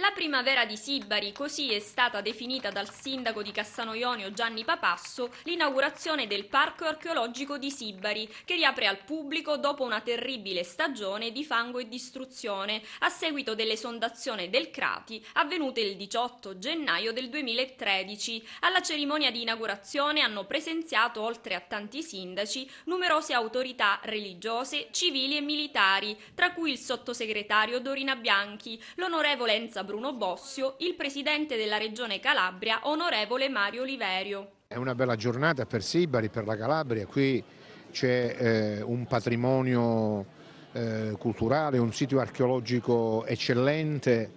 La primavera di Sibari, così è stata definita dal sindaco di Cassano Ionio Gianni Papasso l'inaugurazione del Parco archeologico di Sibari, che riapre al pubblico dopo una terribile stagione di fango e distruzione a seguito dell'esondazione del Crati avvenute il 18 gennaio del 2013. Alla cerimonia di inaugurazione hanno presenziato, oltre a tanti sindaci, numerose autorità religiose, civili e militari, tra cui il sottosegretario Dorina Bianchi, l'onorevole Enza Bruno Bossio il presidente della Regione Calabria, onorevole Mario Oliverio. È una bella giornata per Sibari, per la Calabria, qui c'è eh, un patrimonio eh, culturale, un sito archeologico eccellente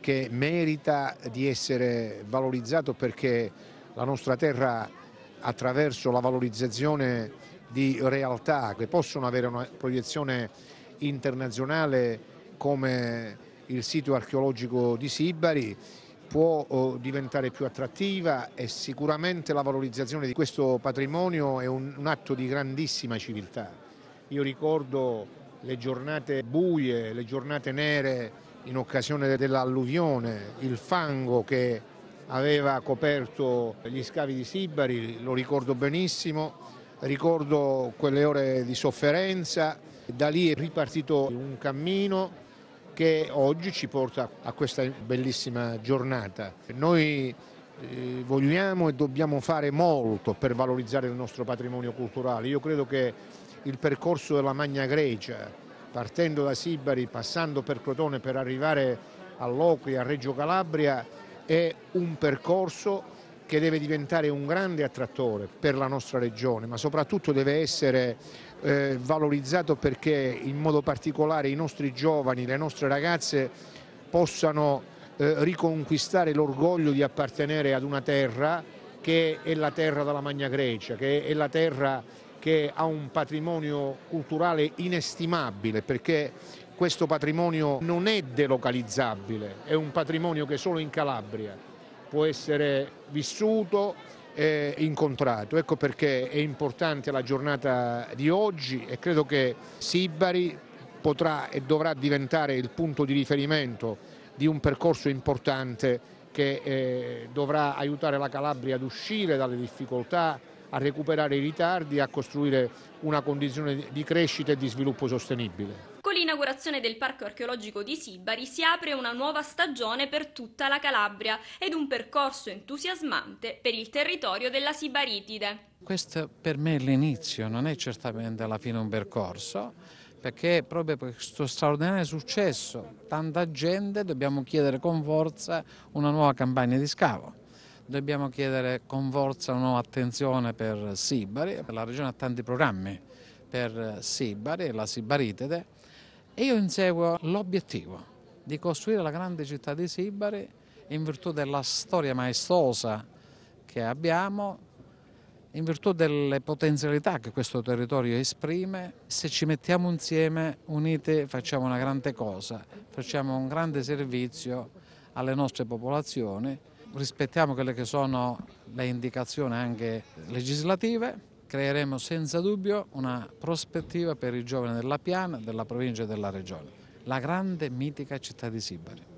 che merita di essere valorizzato perché la nostra terra attraverso la valorizzazione di realtà che possono avere una proiezione internazionale come il sito archeologico di Sibari può eh, diventare più attrattiva e sicuramente la valorizzazione di questo patrimonio è un, un atto di grandissima civiltà. Io ricordo le giornate buie, le giornate nere in occasione dell'alluvione, il fango che aveva coperto gli scavi di Sibari, lo ricordo benissimo, ricordo quelle ore di sofferenza, da lì è ripartito un cammino che oggi ci porta a questa bellissima giornata. Noi eh, vogliamo e dobbiamo fare molto per valorizzare il nostro patrimonio culturale. Io credo che il percorso della Magna Grecia, partendo da Sibari, passando per Crotone per arrivare a Locri, a Reggio Calabria, è un percorso che deve diventare un grande attrattore per la nostra regione, ma soprattutto deve essere eh, valorizzato perché in modo particolare i nostri giovani, le nostre ragazze possano eh, riconquistare l'orgoglio di appartenere ad una terra che è la terra della Magna Grecia, che è la terra che ha un patrimonio culturale inestimabile perché questo patrimonio non è delocalizzabile, è un patrimonio che solo in Calabria può essere vissuto e incontrato. Ecco perché è importante la giornata di oggi e credo che Sibari potrà e dovrà diventare il punto di riferimento di un percorso importante che eh, dovrà aiutare la Calabria ad uscire dalle difficoltà, a recuperare i ritardi e a costruire una condizione di crescita e di sviluppo sostenibile l'inaugurazione del Parco archeologico di Sibari si apre una nuova stagione per tutta la Calabria ed un percorso entusiasmante per il territorio della Sibaritide. Questo per me è l'inizio, non è certamente la fine un percorso, perché proprio per questo straordinario successo, tanta gente, dobbiamo chiedere con forza una nuova campagna di scavo. Dobbiamo chiedere con forza una nuova attenzione per Sibari, la regione ha tanti programmi per Sibari e la Sibaritide e io inseguo l'obiettivo di costruire la grande città di Sibari in virtù della storia maestosa che abbiamo, in virtù delle potenzialità che questo territorio esprime, se ci mettiamo insieme, uniti, facciamo una grande cosa, facciamo un grande servizio alle nostre popolazioni, rispettiamo quelle che sono le indicazioni anche legislative creeremo senza dubbio una prospettiva per i giovani della Piana, della provincia e della regione, la grande mitica città di Sibari.